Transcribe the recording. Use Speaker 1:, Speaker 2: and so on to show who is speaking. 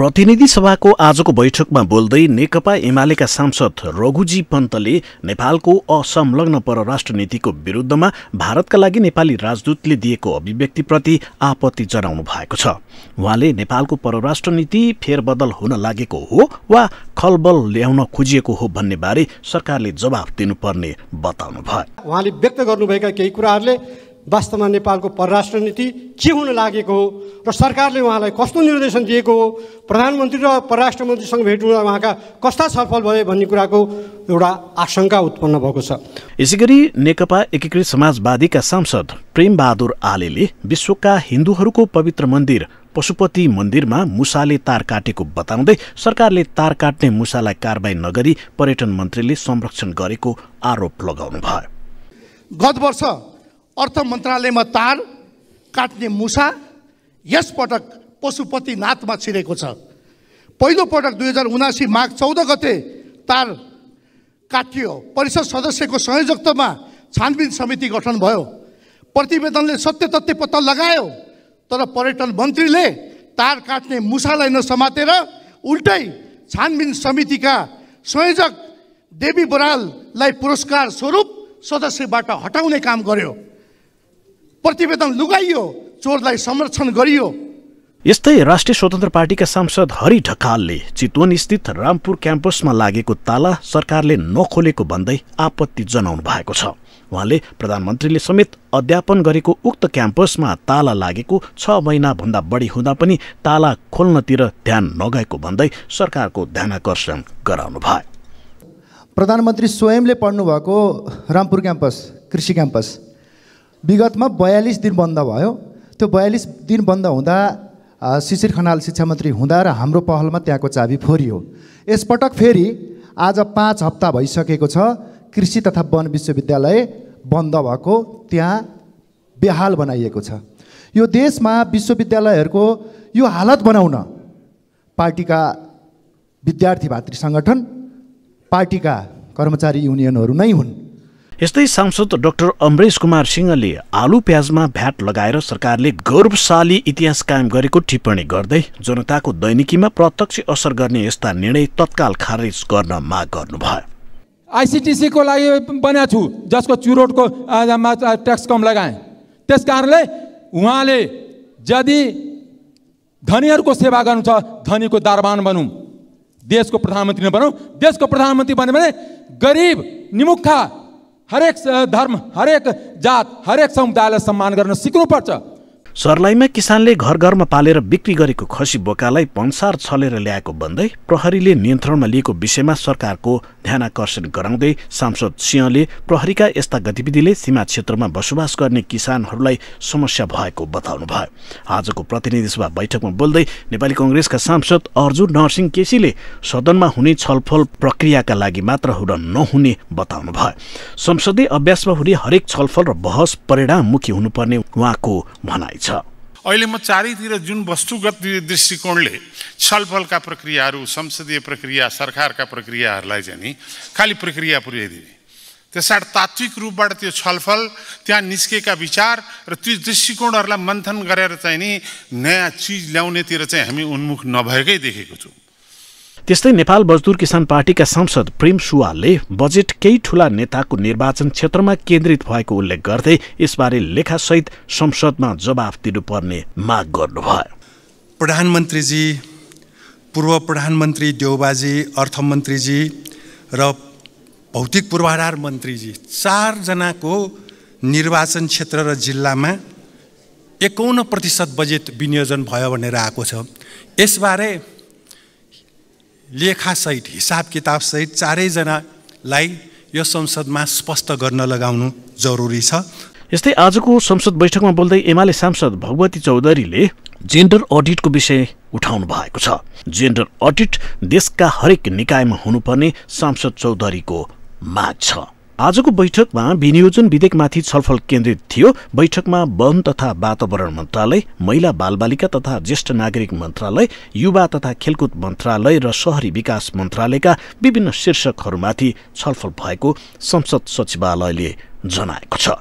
Speaker 1: प्रतिनिधि सभाको आजको बैठकमा बोल्दै नेकपा एमालेका सांसद रघुजी पन्तले नेपालको असंलग्न परराष्ट्र नीतिको विरुद्धमा भारतका लागि नेपाली राजदूतले दिएको अभिव्यक्तिप्रति आपत्ति जनाउनु भएको छ उहाँले नेपालको परराष्ट्र नीति फेरबदल हुन लागेको हो वा खलबल ल्याउन खोजिएको हो भन्ने बारे सरकारले जवाफ दिनुपर्ने बताउनुभयो उहाँले व्यक्त गर्नुभएका केही कुराहरूले वास्तवमा नेपालको परराष्ट्र नीति के हुन लागेको हो र सरकारले उहाँलाई कस्तो निर्देशन दिएको हो प्रधानमन्त्री र परराष्ट्र मन्त्रीसँग भेट हुँदा उहाँका कस्ता छलफल भए भन्ने कुराको एउटा आशंका उत्पन्न भएको छ यसै गरी नेकपा एकीकृत समाजवादीका सांसद प्रेमबहादुर आले विश्वका हिन्दूहरूको पवित्र मन्दिर पशुपति मन्दिरमा मुसाले तार काटेको बताउँदै सरकारले तार काट्ने मुसालाई कारवाही नगरी पर्यटन मन्त्रीले संरक्षण गरेको आरोप लगाउनु
Speaker 2: गत वर्ष अर्थ मन्त्रालयमा तार काट्ने मुसा यसपटक पशुपतिनाथमा छिरेको छ पहिलोपटक दुई हजार उनासी माघ चौध गते तार काटियो परिषद सदस्यको संयोजकतामा छानबिन समिति गठन भयो प्रतिवेदनले सत्य तथ्य पत्ता लगायो तर पर्यटन मन्त्रीले तार काट्ने मुसालाई नसमातेर उल्टै छानबिन समितिका संयोजक देवी बराललाई पुरस्कार स्वरूप सदस्यबाट हटाउने काम गर्यो प्रतिवेदन लुगाइयो चोरलाई संरक्षण गरियो
Speaker 1: यस्तै राष्ट्रिय स्वतन्त्र पार्टीका सांसद हरि ढकालले चितवन स्थित रामपुर क्याम्पसमा लागेको ताला सरकारले नखोलेको भन्दै आपत्ति जनाउनु भएको छ उहाँले प्रधानमन्त्रीले समेत अध्यापन गरेको उक्त क्याम्पसमा ताला लागेको छ महिनाभन्दा बढी हुँदा पनि ताला खोल्नतिर ध्यान नगएको भन्दै सरकारको ध्यानकर्षण गराउनु भयो प्रधानमन्त्री
Speaker 2: स्वयंले पढ्नुभएको रामपुर क्याम्पस कृषि क्याम्पस विगतमा बयालिस दिन बन्द भयो त्यो बयालिस दिन बन्द हुँदा शिशिर खनाल शिक्षा मन्त्री हुँदा र हाम्रो पहलमा त्यहाँको चाबी फोरियो यसपटक फेरि आज पाँच हप्ता भइसकेको छ कृषि तथा वन विश्वविद्यालय बन्द भएको त्यहाँ बेहाल बनाइएको छ यो देशमा विश्वविद्यालयहरूको यो हालत बनाउन पार्टीका विद्यार्थी भातृ सङ्गठन पार्टीका कर्मचारी
Speaker 1: युनियनहरू नै हुन् यस्तै सांसद डाक्टर अमरेश कुमार सिंहले आलु प्याजमा भ्याट लगाएर सरकारले गौरवशाली इतिहास कायम गरेको टिप्पणी गर्दै जनताको दैनिकीमा प्रत्यक्ष असर गर्ने यस्ता निर्णय तत्काल खारेज गर्न माग गर्नुभयो
Speaker 2: आइसिटिसीको लागि बनाएको छु जसको चुरोटको ट्याक्स कम लगाएँ त्यस कारणले उहाँले यदि धनीहरूको सेवा गर्नु छ धनीको दारबान बनौँ देशको प्रधानमन्त्री नबनौ देशको प्रधानमन्त्री बन्यो भने गरिब निमुखा हरेक धर्म हरेक जात हरेक समुदायलाई सम्मान
Speaker 1: गर्न सिक्नुपर्छ सर्लाइमा किसानले घर घरमा पालेर बिक्री गरेको खसी बोकालाई पन्सार छलेर ल्याएको भन्दै प्रहरीले नियन्त्रणमा लिएको विषयमा सरकारको ध्यानकर्षण गराउँदै सांसद सिंहले प्रहरीका यस्ता गतिविधिले सीमा क्षेत्रमा बसोबास गर्ने किसानहरूलाई समस्या भएको बताउनुभयो आजको प्रतिनिधि सभा बैठकमा बोल्दै नेपाली कङ्ग्रेसका सांसद अर्जुन नरसिंह केसीले सदनमा हुने छलफल प्रक्रियाका लागि मात्र हुन नहुने बताउनुभयो संसदीय अभ्यासमा हुने हरेक छलफल र बहस परिणाममुखी हुनुपर्ने उहाँको भनाइ छ
Speaker 2: अहिले म चारैतिर जुन वस्तुगत दृष्टिकोणले छलफलका प्रक्रियाहरू संसदीय प्रक्रिया सरकारका प्रक्रियाहरूलाई चाहिँ नि खालि प्रक्रिया पुर्याइदिने त्यसबाट तात्विक रूपबाट त्यो छलफल त्यहाँ निस्केका विचार र त्यो दृष्टिकोणहरूलाई मन्थन गरेर चाहिँ नि नयाँ चिज ल्याउनेतिर चाहिँ हामी उन्मुख नभएकै देखेको छौँ
Speaker 1: त्यस्तै नेपाल मजदुर किसान पार्टीका सांसद प्रेम सुवालले बजेट केही ठूला नेताको निर्वाचन क्षेत्रमा केन्द्रित भएको उल्लेख गर्दै यसबारे लेखासहित संसदमा जवाफ दिनुपर्ने माग गर्नुभयो प्रधानमन्त्रीजी पूर्व प्रधानमन्त्री देउबाजी अर्थमन्त्रीजी र भौतिक पूर्वाधार मन्त्रीजी चारजनाको निर्वाचन क्षेत्र र जिल्लामा एकाउन्न प्रतिशत बजेट विनियोजन भयो भनेर आएको छ यसबारे लेखासहित हिसाब किताबसहित चारैजनालाई यो संसदमा स्पष्ट गर्न लगाउनु जरुरी छ यस्तै आजको संसद बैठकमा बोल्दै एमाले सांसद भगवती चौधरीले जेन्डर अडिटको विषय उठाउनु भएको छ जेन्डर अडिट देशका हरेक निकायमा हुनुपर्ने सांसद चौधरीको माग छ आजको बैठकमा विनियोजन विधेयकमाथि छलफल केन्द्रित थियो बैठकमा वन तथा वातावरण मन्त्रालय महिला बालबालिका तथा ज्येष्ठ नागरिक मन्त्रालय युवा तथा खेलकुद मन्त्रालय र शहरी विकास मन्त्रालयका विभिन्न शीर्षकहरूमाथि छलफल भएको संसद सचिवालयले जनाएको छ